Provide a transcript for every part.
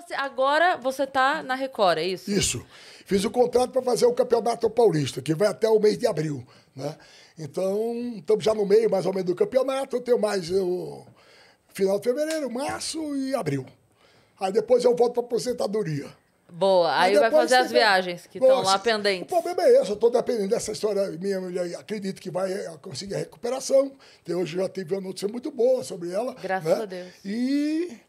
você, agora você tá na Record, é isso? Isso. Fiz o contrato para fazer o Campeonato Paulista, que vai até o mês de abril, né? Então, estamos já no meio, mais ou menos, do campeonato. Eu tenho mais o final de fevereiro, março e abril. Aí depois eu volto para aposentadoria. Boa, aí vai fazer as viagens que estão lá pendentes. O problema é esse, eu estou dependendo dessa história minha mulher. Acredito que vai eh, conseguir a recuperação. Então, hoje já tive uma notícia muito boa sobre ela. Graças né? a Deus. E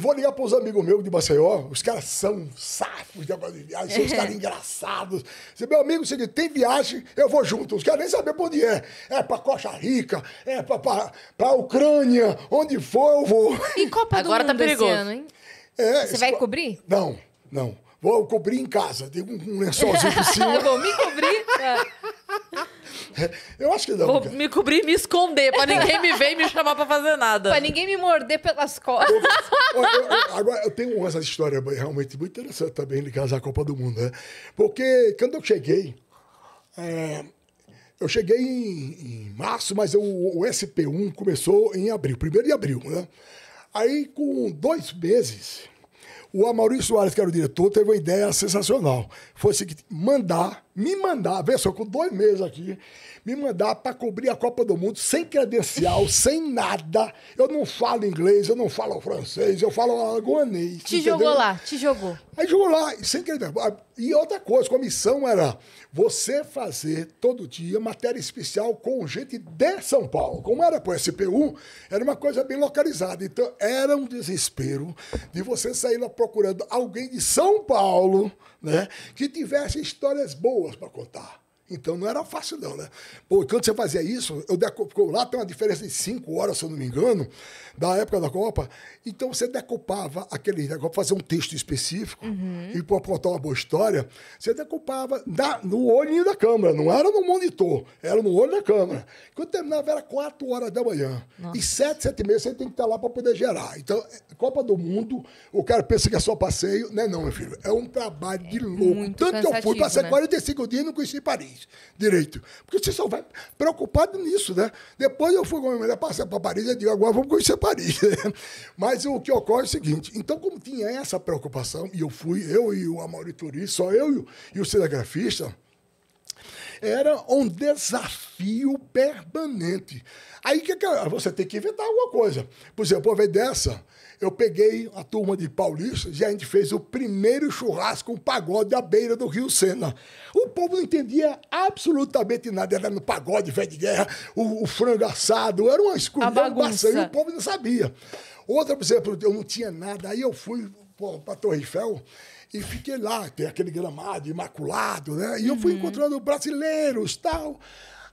e vou ligar para os amigos meus de Maceió, os caras são safos de negócio viagem, são os caras engraçados. Se meu amigo, se tem viagem, eu vou junto. Os caras nem saber para onde é. É para Costa Rica, é para Ucrânia, onde for eu vou. E Copa Agora do tá Mundo perigoso. esse ano, hein? É, Você vai cobrir? Não, não. Vou cobrir em casa. Tem um, lençolzinho por cima. vou me cobrir. É. Eu acho que não. Vou cara. me cobrir e me esconder, pra ninguém me ver e me chamar pra fazer nada. Pra ninguém me morder pelas costas. Eu, eu, eu, agora, eu tenho essa história realmente muito interessante também ligada à Copa do Mundo, né? Porque quando eu cheguei. É, eu cheguei em, em março, mas eu, o SP1 começou em abril, primeiro de abril, né? Aí, com dois meses, o Amaury Soares, que era o diretor, teve uma ideia sensacional. Foi o seguinte: mandar me mandar, vê só, com dois meses aqui, me mandar para cobrir a Copa do Mundo sem credencial, sem nada. Eu não falo inglês, eu não falo francês, eu falo alagoanês. Te entendeu? jogou lá, te jogou. Aí jogou lá, sem credencial. Ah, e outra coisa, a missão era você fazer todo dia matéria especial com gente de São Paulo. Como era para o SPU, era uma coisa bem localizada. Então era um desespero de você sair lá procurando alguém de São Paulo né? que tivessem histórias boas para contar. Então não era fácil, não, né? Pô, quando você fazia isso, eu decupou, lá tem uma diferença de cinco horas, se eu não me engano, da época da Copa. Então você decupava aquele negócio, né, fazer um texto específico uhum. e para contar uma boa história, você decupava da no olhinho da câmera, não era no monitor, era no olho da câmera. Quando terminava, era quatro horas da manhã. Nossa. E sete, sete e meia, você tem que estar lá para poder gerar. Então, é, Copa do Mundo, o cara pensa que é só passeio, né? Não, meu filho. É um trabalho de é louco. Tanto que eu fui, passei né? 45 dias e não conheci Paris direito. Porque você só vai preocupado nisso, né? Depois eu fui com a minha mulher passar para Paris, eu digo, agora vamos conhecer Paris. Mas o que ocorre é o seguinte, então como tinha essa preocupação, e eu fui, eu e o Amaury Turi, só eu e o cinegrafista, era um desafio permanente. Aí que, que você tem que inventar alguma coisa. Por exemplo, ao dessa, eu peguei a turma de paulistas e a gente fez o primeiro churrasco, um pagode à beira do Rio Sena. O povo não entendia absolutamente nada. Era no pagode, velho de guerra, o, o frango assado, era uma escuridão, e o povo não sabia. Outra, por exemplo, eu não tinha nada. Aí eu fui para a Torre Eiffel e fiquei lá, tem aquele gramado imaculado, né? E eu fui uhum. encontrando brasileiros tal.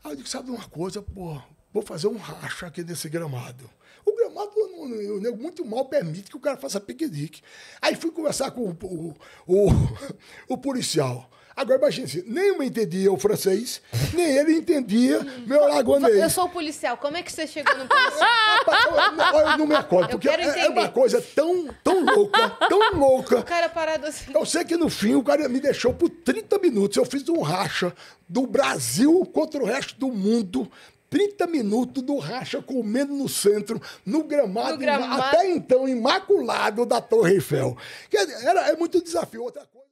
Aí eu disse: sabe uma coisa, pô, vou fazer um racha aqui nesse gramado. O o nego muito mal permite que o cara faça piquenique. Aí fui conversar com o, o, o, o policial. Agora, imagina nem eu entendia o francês, nem ele entendia meu aragonês. Eu sou o policial, como é que você chegou no policial? eu, eu, eu não me acordo, porque é, é, uma coisa tão, tão louca, tão louca. O cara parado assim. Eu sei que no fim o cara me deixou por 30 minutos. Eu fiz um racha do Brasil contra o resto do mundo 30 minutos do racha comendo no centro, no gramado, no gramado. até então imaculado da Torre Eiffel. Era, é muito desafio. Outra coisa.